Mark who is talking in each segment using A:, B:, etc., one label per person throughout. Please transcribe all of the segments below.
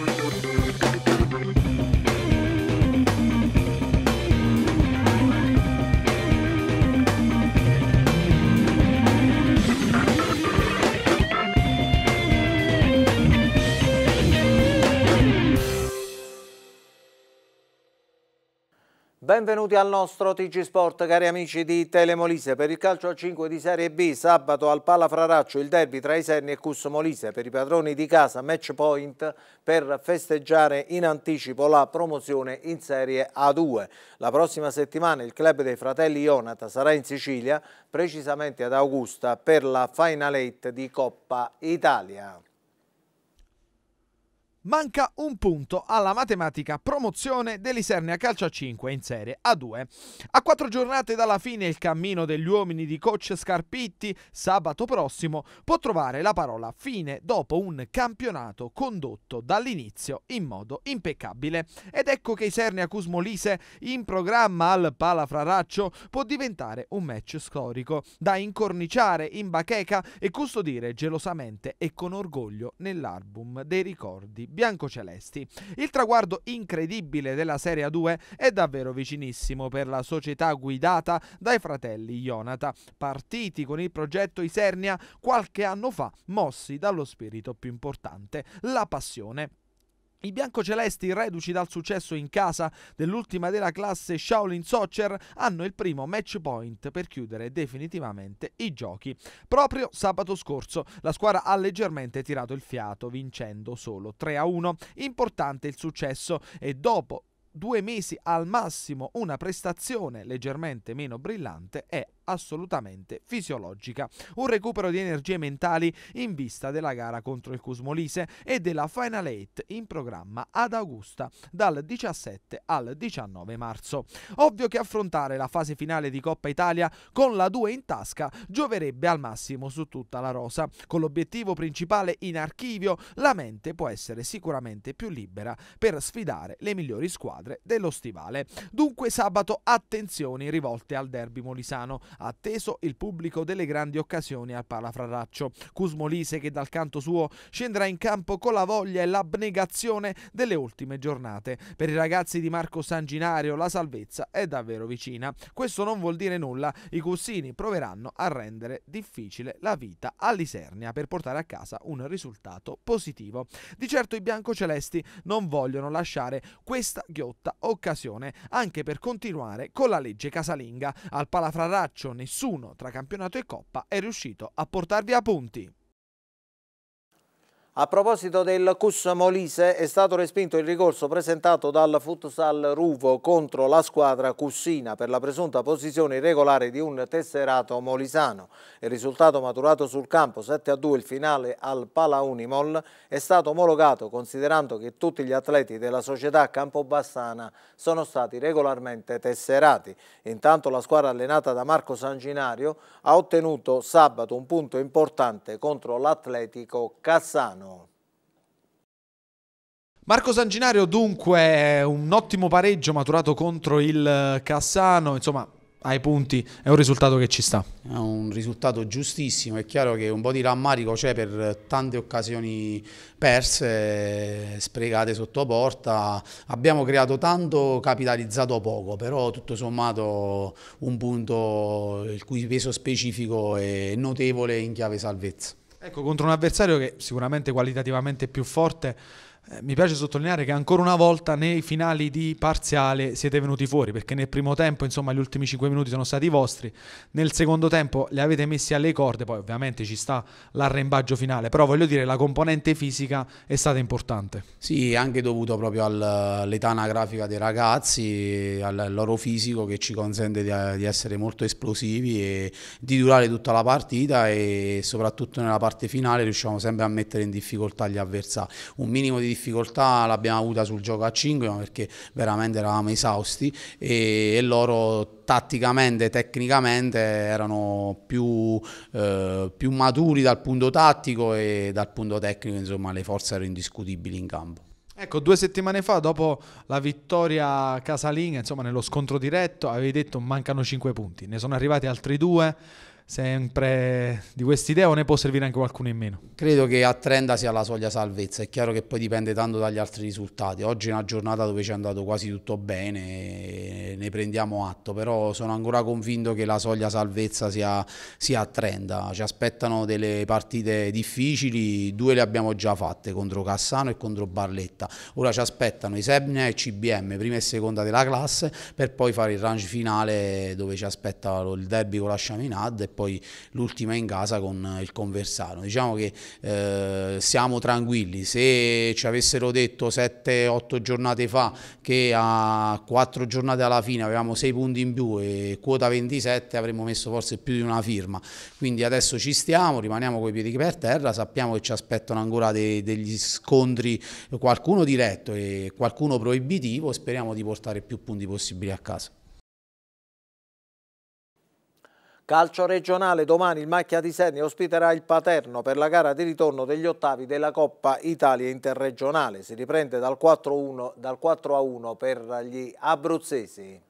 A: Música Benvenuti al nostro TG Sport, cari amici di Telemolise. Per il calcio a 5 di Serie B, sabato al Pala Fraraccio il derby tra Iserni e Cus Molise. Per i padroni di casa, match point per festeggiare in anticipo la promozione in Serie A2. La prossima settimana il club dei fratelli Ionata sarà in Sicilia, precisamente ad Augusta, per la Final 8 di Coppa Italia
B: manca un punto alla matematica promozione dell'Isernia Calcio a 5 in Serie A2. A quattro giornate dalla fine il cammino degli uomini di coach Scarpitti sabato prossimo può trovare la parola fine dopo un campionato condotto dall'inizio in modo impeccabile. Ed ecco che Isernia Cusmolise in programma al Palafraraccio può diventare un match storico da incorniciare in bacheca e custodire gelosamente e con orgoglio nell'album dei ricordi biancocelesti. Il traguardo incredibile della Serie A2 è davvero vicinissimo per la società guidata dai fratelli Ionata, partiti con il progetto Isernia qualche anno fa, mossi dallo spirito più importante, la passione i biancocelesti, reduci dal successo in casa dell'ultima della classe Shaolin Soccer, hanno il primo match point per chiudere definitivamente i giochi. Proprio sabato scorso la squadra ha leggermente tirato il fiato, vincendo solo 3-1. Importante il successo e dopo due mesi al massimo una prestazione leggermente meno brillante è assolutamente fisiologica. Un recupero di energie mentali in vista della gara contro il Cusmolise e della Final 8 in programma ad Augusta dal 17 al 19 marzo. Ovvio che affrontare la fase finale di Coppa Italia con la 2 in tasca gioverebbe al massimo su tutta la rosa. Con l'obiettivo principale in archivio, la mente può essere sicuramente più libera per sfidare le migliori squadre dello stivale. Dunque sabato attenzioni rivolte al derby molisano atteso il pubblico delle grandi occasioni al palafraraccio. Cusmolise che dal canto suo scenderà in campo con la voglia e l'abnegazione delle ultime giornate. Per i ragazzi di Marco Sanginario la salvezza è davvero vicina. Questo non vuol dire nulla, i Cussini proveranno a rendere difficile la vita all'Isernia per portare a casa un risultato positivo. Di certo i biancocelesti non vogliono lasciare questa ghiotta occasione anche per continuare con la legge casalinga. Al palafrarraccio calcio nessuno tra campionato e coppa è riuscito a portarvi a punti. A proposito del Cus
A: Molise, è stato respinto il ricorso presentato dal Futsal Ruvo contro la squadra Cussina per la presunta posizione irregolare di un tesserato molisano. Il risultato maturato sul campo 7-2 il finale al Pala Unimol è stato omologato considerando che tutti gli atleti della società Campobassana sono stati regolarmente tesserati. Intanto la squadra allenata da Marco Sanginario ha ottenuto sabato un punto importante contro l'Atletico Cassano. Milano.
B: Marco Sanginario dunque un ottimo pareggio maturato contro il Cassano, insomma ai punti è un risultato che ci sta. È un risultato giustissimo,
C: è chiaro che un po' di rammarico c'è per tante occasioni perse, sprecate sotto porta, abbiamo creato tanto, capitalizzato poco, però tutto sommato un punto il cui peso specifico è notevole
B: in chiave salvezza. Ecco, contro un avversario che sicuramente qualitativamente è più forte, eh, mi piace sottolineare che ancora una volta nei finali di parziale siete venuti fuori perché nel primo tempo, insomma, gli ultimi 5 minuti sono stati vostri, nel secondo tempo li avete messi alle corde, poi ovviamente ci sta l'arrembaggio finale, però voglio dire la componente fisica è stata importante.
C: Sì, anche dovuto proprio all'età anagrafica dei ragazzi, al loro fisico che ci consente di, essere molto esplosivi e di durare tutta la partita e soprattutto nella parte finale riusciamo sempre a mettere in difficoltà gli avversari. Un minimo di difficoltà l'abbiamo avuta sul gioco a 5 ma perché veramente eravamo esausti e, e loro tatticamente, tecnicamente erano più, eh, più, maturi dal punto tattico e dal punto tecnico, insomma le forze erano indiscutibili in campo.
B: Ecco, due settimane fa, dopo la vittoria casalinga, insomma nello scontro diretto, avevi detto mancano 5 punti, ne sono arrivati altri due sempre di quest'idea o ne può servire anche qualcuno in meno?
C: Credo che a 30 sia la soglia salvezza, è chiaro che poi dipende tanto dagli altri risultati. Oggi è una giornata dove ci è andato quasi tutto bene, ne prendiamo atto, però sono ancora convinto che la soglia salvezza sia, sia a 30. Ci aspettano delle partite difficili, due le abbiamo già fatte contro Cassano e contro Barletta. Ora ci aspettano i Isebnia e CBM, prima e seconda della classe, per poi fare il range finale dove ci aspetta il derby con la Chaminade poi l'ultima in casa con eh, il Conversano. Diciamo che eh, siamo tranquilli, se ci avessero detto 7-8 giornate fa che a 4 giornate alla fine avevamo 6 punti in più e quota 27 avremmo messo forse più di una firma, quindi adesso ci stiamo, rimaniamo coi piedi per terra, sappiamo che ci aspettano ancora de degli scontri, qualcuno diretto e qualcuno proibitivo, speriamo di portare più punti possibili a casa.
A: Calcio regionale, domani il Macchia di Seni ospiterà il Paterno per la gara di ritorno degli ottavi della Coppa Italia Interregionale. Si riprende dal 4-1 dal 4 per gli abruzzesi.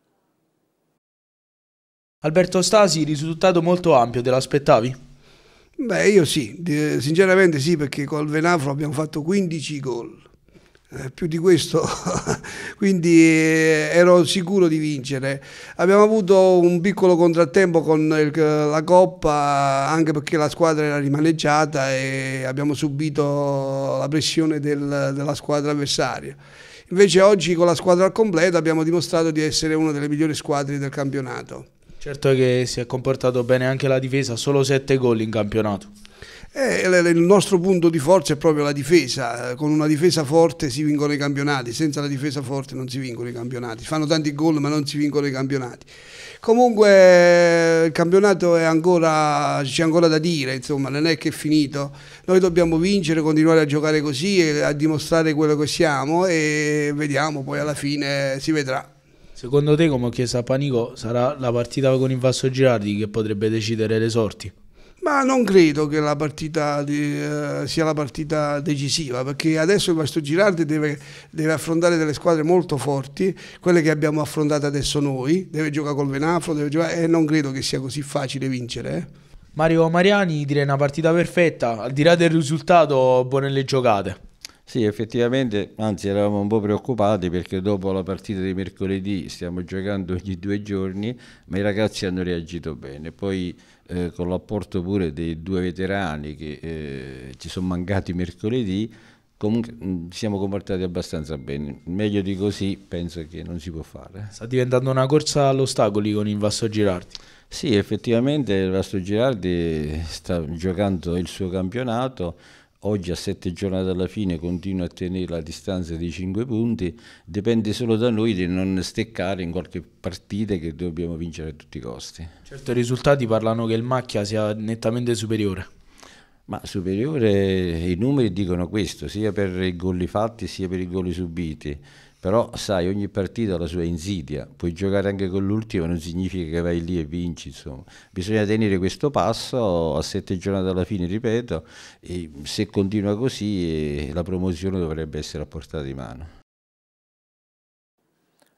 B: Alberto Stasi, risultato molto ampio, te l'aspettavi?
D: Beh, io sì, sinceramente sì, perché col Venafro abbiamo fatto 15 gol eh, più di questo, quindi eh, ero sicuro di vincere. Abbiamo avuto un piccolo contrattempo con il, la Coppa, anche perché la squadra era rimaneggiata e abbiamo subito la pressione del, della squadra avversaria. Invece oggi con la squadra al completo abbiamo dimostrato di essere una delle migliori squadre del campionato.
B: Certo che si è comportato bene anche la difesa, solo 7 gol in
E: campionato.
D: Eh, il nostro punto di forza è proprio la difesa, eh, con una difesa forte si vincono i campionati, senza la difesa forte non si vincono i campionati, fanno tanti gol ma non si vincono i campionati. Comunque il campionato ancora, c'è ancora da dire, insomma, non è che è finito, noi dobbiamo vincere, continuare a giocare così e a dimostrare quello che siamo e vediamo, poi alla fine si vedrà.
B: Secondo te, come ho chiesto a Panico, sarà la partita con il Vasso Girardi che potrebbe decidere le sorti?
D: ma non credo che la partita di, uh, sia la partita decisiva perché adesso il Vasto Girardi deve, deve, affrontare delle squadre molto forti quelle che abbiamo affrontato adesso noi deve giocare col Venafro deve giocare, e non credo che sia così facile vincere eh. Mario Mariani
B: direi una partita perfetta al di là del risultato buone le giocate
E: sì, effettivamente, anzi eravamo un po' preoccupati perché dopo la partita di mercoledì stiamo giocando ogni due giorni, ma i ragazzi hanno reagito bene. Poi eh, con l'apporto pure dei due veterani che eh, ci sono mancati mercoledì, comunque ci mm, siamo comportati abbastanza bene. Meglio di così penso che non si può fare. Sta diventando una corsa all'ostacoli con il Vasto Girardi. Sì, effettivamente il Vasto Girardi sta giocando il suo campionato oggi a sette giornate alla fine continua a tenere la distanza di 5 punti, dipende solo da noi di non steccare in qualche partita che dobbiamo vincere a tutti i costi. Certo i risultati parlano che il Macchia sia nettamente superiore. Ma superiore i numeri dicono questo, sia per i gol fatti sia per i gol subiti però sai ogni partita ha la sua insidia puoi giocare anche con l'ultima non significa che vai lì e vinci insomma bisogna tenere questo passo a sette giornate alla fine ripeto e se continua così eh, la promozione dovrebbe essere a portata di mano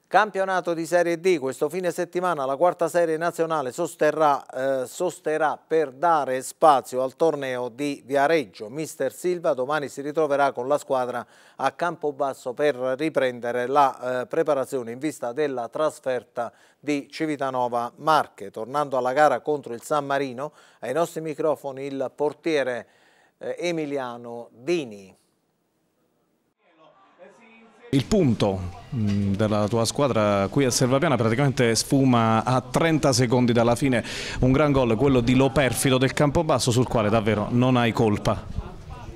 A: Campionato di Serie D, questo fine settimana la quarta serie nazionale sosterrà, eh, sosterrà per dare spazio al torneo di Viareggio. Mister Silva domani si ritroverà con la squadra a Campobasso per riprendere la eh, preparazione in vista della trasferta di Civitanova Marche. Tornando alla gara contro il San Marino, ai nostri microfoni il portiere eh, Emiliano Dini. Il punto mm, della tua squadra qui a Selvapiana praticamente sfuma a 30 secondi dalla fine un gran gol, quello di Lo Perfido del Campobasso sul quale
F: davvero non hai colpa.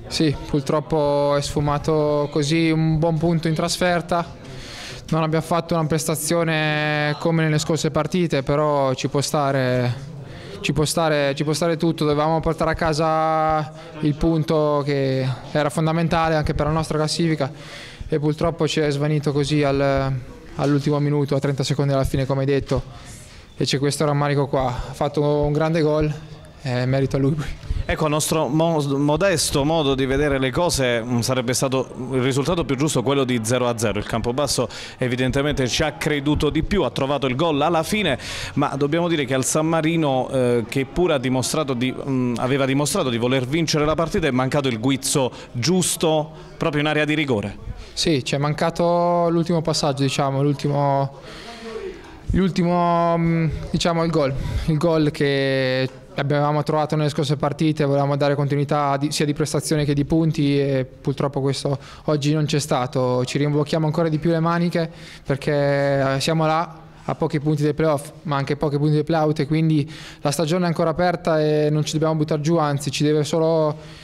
F: Sì, purtroppo è sfumato così un buon punto in trasferta. Non abbiamo fatto una prestazione come nelle scorse partite, però ci può stare, ci può stare, ci può stare tutto. Dovevamo portare a casa il punto che era fondamentale anche per la nostra classifica e purtroppo ci è svanito così al, all'ultimo minuto, a 30 secondi alla fine come hai detto e c'è questo rammarico qua. Ha fatto un grande gol, eh, merito a lui.
A: Ecco, a nostro modesto modo di vedere le cose mm, sarebbe stato il risultato più giusto quello di 0 0. Il Campobasso evidentemente ci ha creduto di più, ha trovato il gol alla fine, ma dobbiamo dire che al San Marino, eh, che pure dimostrato di, mh, mm, aveva dimostrato di voler vincere la partita, è mancato il guizzo giusto proprio in area di rigore.
F: Sì, ci è mancato l'ultimo passaggio, diciamo, l'ultimo, l'ultimo mm, diciamo, il gol. Il gol che abbiamo trovato nelle scorse partite, volevamo dare continuità sia di prestazioni che di punti e purtroppo questo oggi non c'è stato. Ci rimbocchiamo ancora di più le maniche perché eh, siamo là a pochi punti dei playoff, ma anche pochi punti dei playout e quindi la stagione è ancora aperta e non ci dobbiamo buttare giù, anzi ci deve solo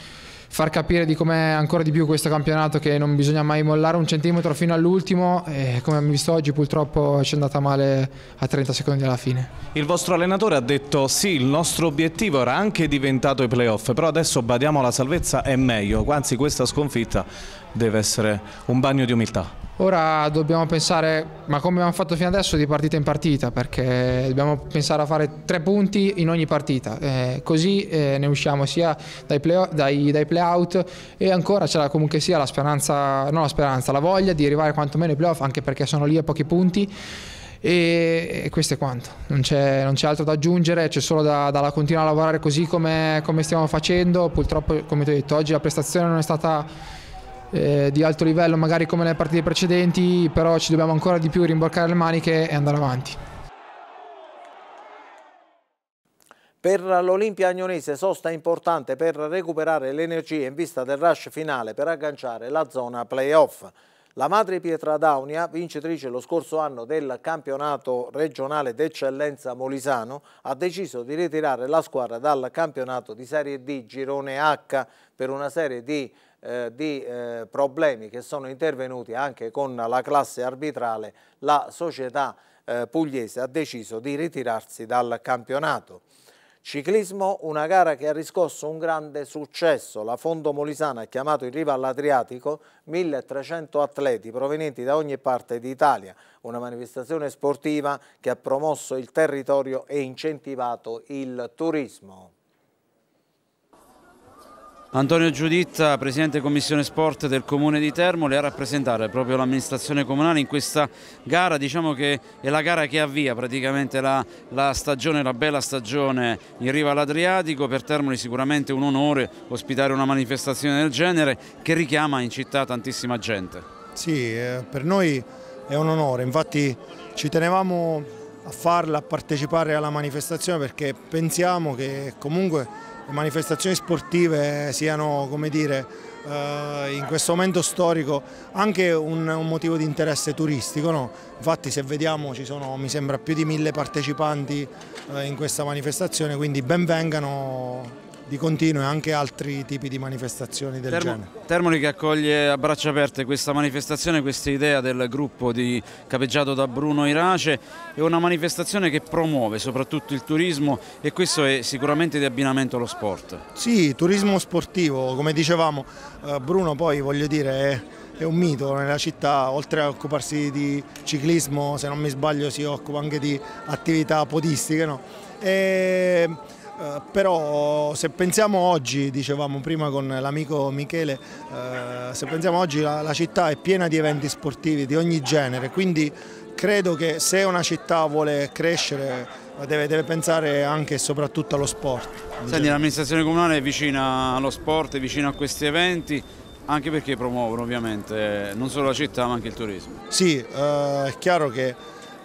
F: far capire di com'è ancora di più questo campionato che non bisogna mai mollare un centimetro fino all'ultimo e come abbiamo visto oggi purtroppo ci è andata male a 30 secondi alla fine.
A: Il vostro allenatore ha detto sì il nostro obiettivo era anche diventato i playoff però adesso badiamo la salvezza è meglio anzi questa sconfitta deve essere un
E: bagno di umiltà.
F: Ora dobbiamo pensare, ma come abbiamo fatto fino adesso, di partita in partita, perché dobbiamo pensare a fare tre punti in ogni partita, eh, così eh, ne usciamo sia dai, play, dai, dai playout e ancora c'è comunque sia la speranza, non la speranza, la voglia di arrivare quantomeno ai playoff, anche perché sono lì a pochi punti. E, e questo è quanto, non c'è, altro da aggiungere, c'è solo da, da, continuare a lavorare così come, come stiamo facendo. Purtroppo, come ti ho detto, oggi la prestazione non è stata eh, di alto livello magari come nelle partite precedenti, però ci dobbiamo ancora di più rimboccare le maniche e andare avanti.
A: Per l'Olimpia Agnonese sosta importante per recuperare le energie in vista del rush finale per agganciare la zona playoff. La madre Pietra Daunia, vincitrice lo scorso anno del campionato regionale d'eccellenza molisano, ha deciso di ritirare la squadra dal campionato di Serie D Girone H per una serie di eh, di eh, problemi che sono intervenuti anche con la classe arbitrale, la società eh, pugliese ha deciso di ritirarsi dal campionato. Ciclismo, una gara che ha riscosso un grande successo. La Fondo Molisana ha chiamato in riva all'Adriatico 1300 atleti provenienti da ogni parte d'Italia. Una manifestazione sportiva che ha promosso il territorio e incentivato il turismo.
G: Antonio Giuditta, Presidente Commissione Sport del Comune di Termoli, a rappresentare proprio l'amministrazione comunale in questa gara, diciamo che è la gara che avvia praticamente la, la stagione, la bella stagione in riva all'Adriatico, per Termoli sicuramente un onore ospitare una manifestazione del genere che richiama in città tantissima gente.
H: Sì, eh, per noi è un onore, infatti ci tenevamo a farla, partecipare alla manifestazione perché pensiamo che comunque le manifestazioni sportive siano, come dire, eh, in questo momento storico anche un, un motivo di interesse turistico. No? Infatti se vediamo ci sono mi sembra più di mille partecipanti eh, in questa manifestazione, quindi benvengano di continuo e anche altri tipi di manifestazioni del Termo, genere.
G: Termoli che accoglie a braccia aperte questa manifestazione, questa idea del gruppo di, capeggiato da Bruno Irace, è una manifestazione che promuove soprattutto il turismo e questo è sicuramente di abbinamento allo sport. Sì,
H: turismo sportivo, come dicevamo, eh, Bruno poi voglio dire... È è un mito nella città, oltre a occuparsi di ciclismo, se non mi sbaglio si occupa anche di attività podistiche. No? E eh, però se pensiamo oggi, dicevamo prima con l'amico Michele, eh, se pensiamo oggi la, la città è piena di eventi sportivi di ogni genere, quindi credo che se una città vuole crescere Deve, deve, pensare anche e soprattutto allo sport.
G: Senti, l'amministrazione comunale è vicina allo sport, è vicina a questi eventi, anche perché promuovono ovviamente non solo la città ma anche il turismo.
H: Sì, eh, è chiaro che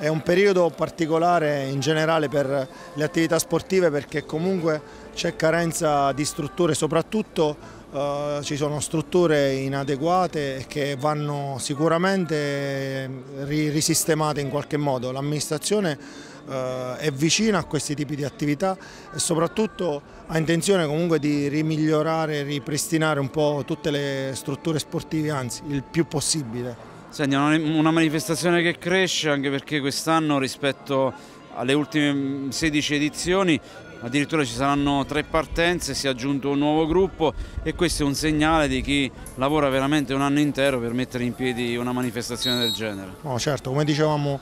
H: è un periodo particolare in generale per le attività sportive perché comunque c'è carenza di strutture, soprattutto Uh, ci sono strutture inadeguate che vanno sicuramente eh, ri risistemate in qualche modo. L'amministrazione uh, è vicina a questi tipi di attività e soprattutto ha intenzione comunque di rimigliorare, ripristinare un po' tutte le strutture sportive, anzi il più possibile.
G: Senti, una manifestazione che cresce anche perché quest'anno rispetto alle ultime 16 mm, edizioni addirittura ci saranno tre partenze, si è aggiunto un nuovo gruppo e questo è un segnale di chi lavora veramente un anno intero per mettere in piedi una manifestazione del genere.
H: No, certo, come dicevamo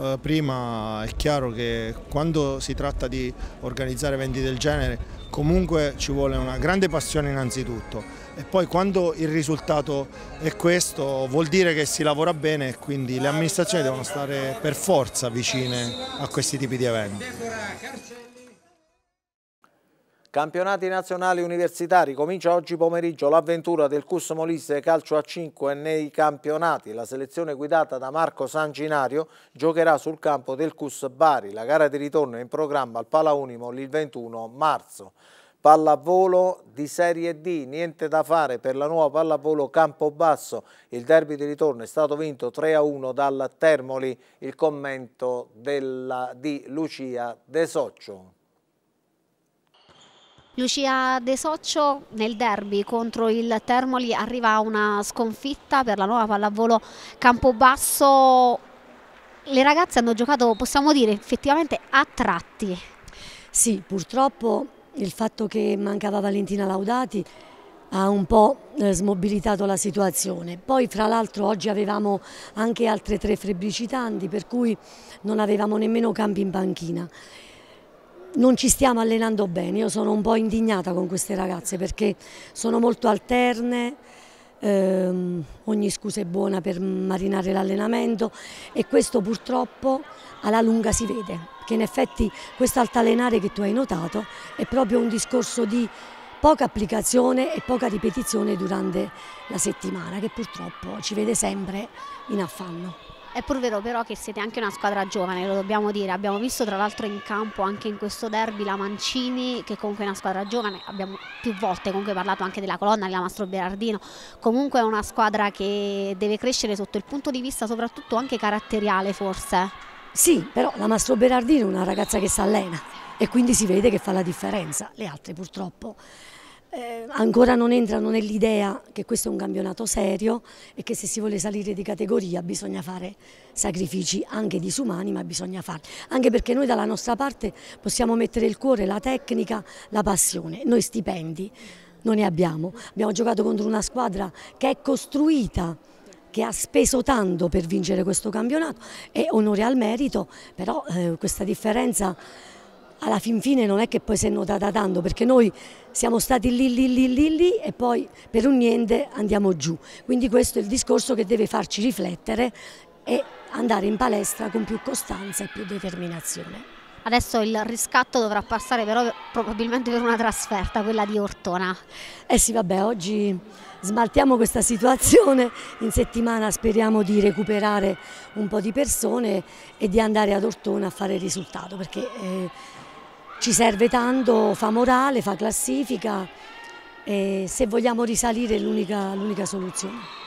H: eh, prima è chiaro che quando si tratta di organizzare eventi del genere comunque ci vuole una grande passione innanzitutto e poi quando il risultato è questo vuol dire che si lavora bene e quindi le amministrazioni devono stare per forza vicine a questi tipi di eventi.
A: Campionati nazionali universitari comincia oggi pomeriggio l'avventura del Cus Molise calcio a 5 nei campionati. La selezione guidata da Marco Sanginario giocherà sul campo del Cus Bari. La gara di ritorno è in programma al Pala il 21 marzo. Pallavolo di Serie D, niente da fare per la nuova pallavolo Campobasso. Il derby di ritorno è stato vinto 3-1 dal Termoli. Il commento della, di Lucia De Soccio.
I: Lucia De Soccio nel derby contro il Termoli arriva una sconfitta per la nuova pallavolo Campobasso. Le ragazze hanno giocato, possiamo dire, effettivamente
J: a tratti. Sì, purtroppo il fatto che mancava Valentina Laudati ha un po' eh, smobilitato la situazione. Poi fra l'altro oggi avevamo anche altre tre febbricitanti per cui non avevamo nemmeno campi in panchina non ci stiamo allenando bene, io sono un po' indignata con queste ragazze perché sono molto alterne, ehm, ogni scusa è buona per marinare l'allenamento e questo purtroppo alla lunga si vede, che in effetti questo altalenare che tu hai notato è proprio un discorso di poca applicazione e poca ripetizione durante la settimana che purtroppo ci vede sempre in affanno.
I: È pur vero però che siete anche una squadra giovane, lo dobbiamo dire, abbiamo visto tra l'altro in campo anche in questo derby la Mancini che comunque è una squadra giovane, abbiamo più volte comunque parlato anche della colonna, della Mastro Berardino, comunque è una squadra che deve crescere
J: sotto il punto di vista soprattutto anche caratteriale forse. Sì, però la Mastro Berardino è una ragazza che si allena e quindi si vede che fa la differenza, le altre purtroppo eh, ancora non entrano nell'idea che questo è un campionato serio e che se si vuole salire di categoria bisogna fare sacrifici anche disumani, ma bisogna farli. Anche perché noi dalla nostra parte possiamo mettere il cuore, la tecnica, la passione, noi stipendi non ne abbiamo. Abbiamo giocato contro una squadra che è costruita che ha speso tanto per vincere questo campionato e onore al merito, però eh, questa differenza alla fin fine non è che poi si è notata tanto perché noi siamo stati lì lì lì lì lì e poi per un niente andiamo giù quindi questo è il discorso che deve farci riflettere e andare in palestra con più costanza e più determinazione adesso il riscatto dovrà passare però probabilmente per una trasferta quella di Ortona eh sì vabbè oggi smaltiamo questa situazione in settimana speriamo di recuperare un po' di persone e di andare ad Ortona a fare il risultato perché eh, ci serve tanto, fa morale, fa classifica e se vogliamo risalire è l'unica soluzione.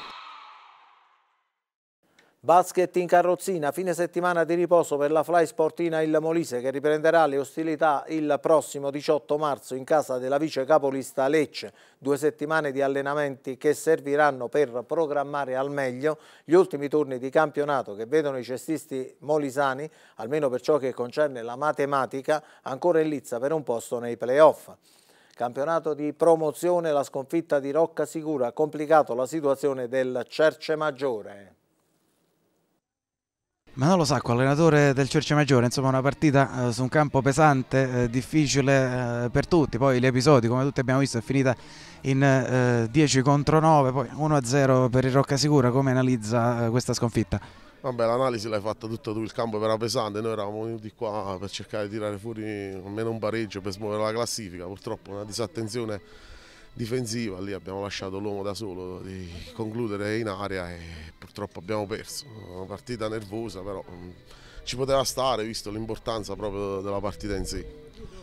A: Basket in carrozzina, fine settimana di riposo per la Fly Sportina Il Molise che riprenderà le ostilità il prossimo 18 marzo in casa della vice capolista Lecce. Due settimane di allenamenti che serviranno per programmare al meglio gli ultimi turni di campionato che vedono i cestisti molisani, almeno per ciò che concerne la matematica, ancora in lizza per un posto nei playoff. Campionato di promozione, la sconfitta di Rocca Sicura ha complicato la situazione del Cerce Maggiore.
C: Ma non lo sa, con ecco, del Cerce Maggiore, insomma una partita eh, su un campo pesante, eh, difficile eh, per tutti, poi gli episodi come tutti abbiamo visto è finita in 10 eh, contro 9, poi 1-0 per il Roccasicura, come analizza eh, questa sconfitta?
K: Vabbè l'analisi l'hai fatta tutta tu, il campo era pesante, noi eravamo venuti qua per cercare di tirare fuori almeno un pareggio per smuovere la classifica, purtroppo una disattenzione difensiva, lì abbiamo lasciato l'uomo da solo di concludere in area e purtroppo abbiamo perso. Una partita nervosa però mm, ci poteva stare visto l'importanza proprio della partita in sé.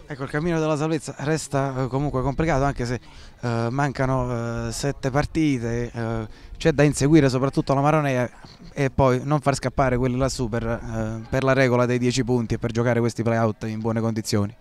C: Ecco, il cammino della salvezza resta eh, comunque complicato anche se eh, mancano eh, sette partite, eh, c'è da inseguire soprattutto la Maronea e poi non far scappare quelli lassù per, eh, per la regola dei dieci punti e per giocare questi play-out in buone condizioni.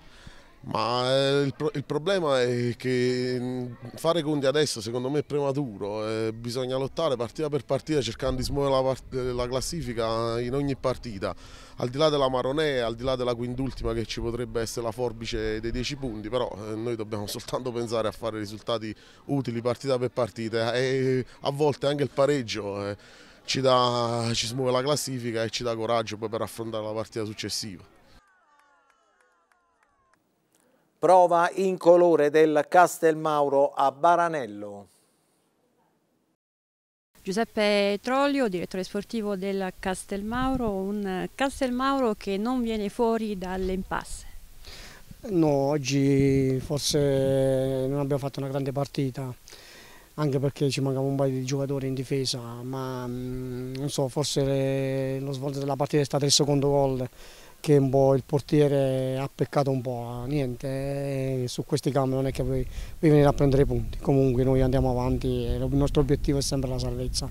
K: Ma eh, il, pro il, problema è che fare conti adesso secondo me è prematuro, eh, bisogna lottare partita per partita cercando di smuovere la, la, classifica in ogni partita, al di là della Maronè, al di là della quindultima che ci potrebbe essere la forbice dei 10 punti, però eh, noi dobbiamo soltanto pensare a fare risultati utili partita per partita eh, e a volte anche il pareggio eh, ci, dà, ci smuove la classifica e ci dà coraggio poi per affrontare la partita successiva.
A: prova in colore del Castelmauro a Baranello.
E: Giuseppe Trollio, direttore sportivo del Castelmauro, un Castelmauro che non viene fuori dall'impasse.
L: No, oggi forse non abbiamo fatto una grande partita, anche perché ci mancava un paio di giocatori in difesa, ma mm, non so, forse lo svolto della partita è stato il secondo gol che il portiere ha peccato un po', niente, eh, su questi campi non è che puoi, puoi venire a prendere i punti, comunque noi andiamo avanti e il nostro obiettivo è sempre la salvezza.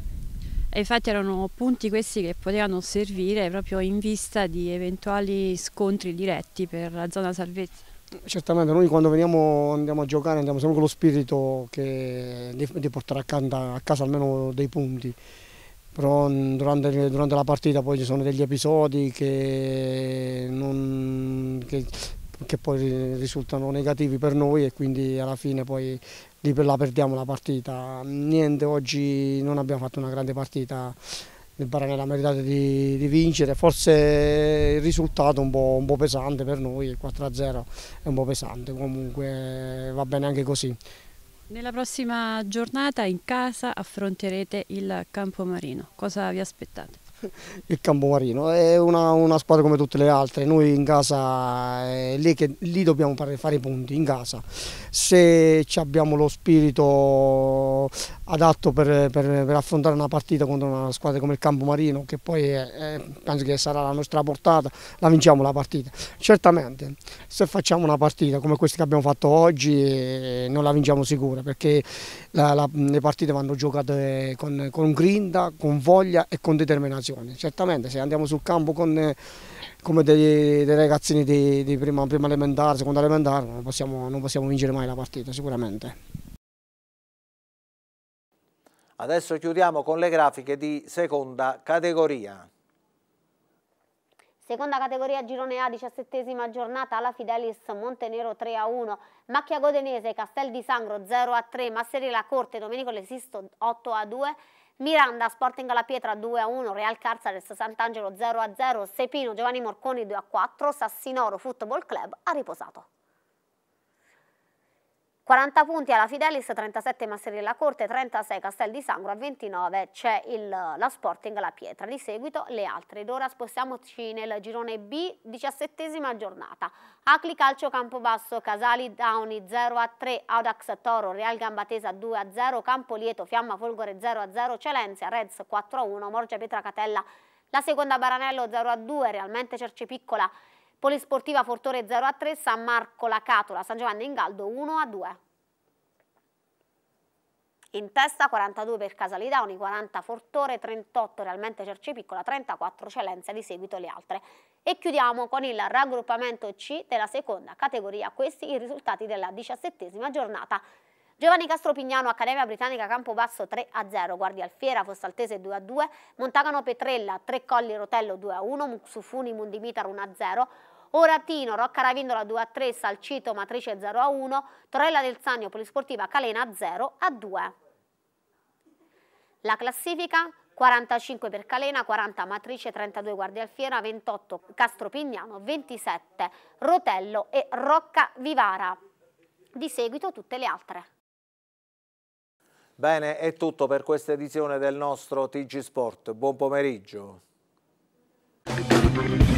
E: E infatti erano punti questi che potevano servire proprio in vista di eventuali scontri diretti per la zona salvezza.
L: Certamente noi quando veniamo, andiamo a giocare andiamo sempre con lo spirito che, di, portare a casa, a casa almeno dei punti però durante, durante, la partita poi ci sono degli episodi che, non, che, che, poi risultano negativi per noi e quindi alla fine poi la perdiamo la partita. Niente, oggi non abbiamo fatto una grande partita, il Baranella ha meritato di, di, vincere, forse il risultato è un po', un po pesante per noi, il 4-0 è un po' pesante, comunque va bene anche così.
E: Nella prossima giornata in casa affronterete il campo marino. Cosa vi aspettate?
L: il Campomarino, è una, una, squadra come tutte le altre, noi in casa eh, è lì, che, lì dobbiamo fare i punti, in casa, se abbiamo lo spirito adatto per, per, per, affrontare una partita contro una squadra come il Campomarino, che poi è, è, penso che sarà la nostra portata, la vinciamo la partita, certamente se facciamo una partita come questa che abbiamo fatto oggi eh, non la vinciamo sicura perché la, la, le partite vanno giocate con, con grinda, con voglia e con determinazione preparazione. Certamente se andiamo sul campo con, eh, come dei, dei ragazzini di, di, prima, prima elementare, seconda elementare, non possiamo, non possiamo vincere mai la partita sicuramente.
A: Adesso chiudiamo con le grafiche di seconda categoria.
I: Seconda categoria girone A, diciassettesima giornata, alla Fidelis Montenero 3 a 1, Macchia Godenese, Castel di Sangro 0 a 3, Masserila Corte, Domenico Lesisto 8 a 2, Miranda, Sporting alla Pietra 2-1, a Real Carcere Sant'Angelo 0-0, a Sepino, Giovanni Morconi 2-4, a Sassinoro Football Club ha riposato. 40 punti alla Fidelis, 37 della Corte, 36 Castel di Sangro, a 29 c'è la Sporting La Pietra. Di seguito le altre. Ed ora spostiamoci nel girone B, diciassettesima giornata. Acli Calcio Campobasso, Casali Downi 0 a 3, Audax Toro, Real Gambatesa 2 a 0, Campolieto, Fiamma Folgore 0 a 0, Celenzia, Reds 4 a 1, Morgia Catella, la seconda Baranello 0 a 2, Realmente Cerce Piccola Polisportiva Fortore 0 a 3, San Marco La Catola, San Giovanni in Galdo 1 a 2. In testa 42 per Casalitauni, 40 Fortore, 38 realmente Piccola, 34 Celenza, di seguito le altre. E chiudiamo con il raggruppamento C della seconda categoria, questi i risultati della diciassettesima giornata. Giovanni Castropignano, Accademia Britannica Campobasso 3 a 0, Guardia Alfiera, Fossaltese 2 a 2, Montagano Petrella, Tre Colli Rotello 2 a 1, Muxufuni Mundimitar 1 a 0, Oratino, Rocca Ravindola 2 a 3, Salcito Matrice 0 a 1, Torella del Sannio Polisportiva Calena 0 a 2. La classifica 45 per Calena, 40 Matrice, 32 Guardia Alfiera, 28 Castro Pignano, 27 Rotello e Rocca Vivara. Di seguito tutte le altre.
A: Bene, è tutto per questa edizione del nostro TG Sport. Buon pomeriggio.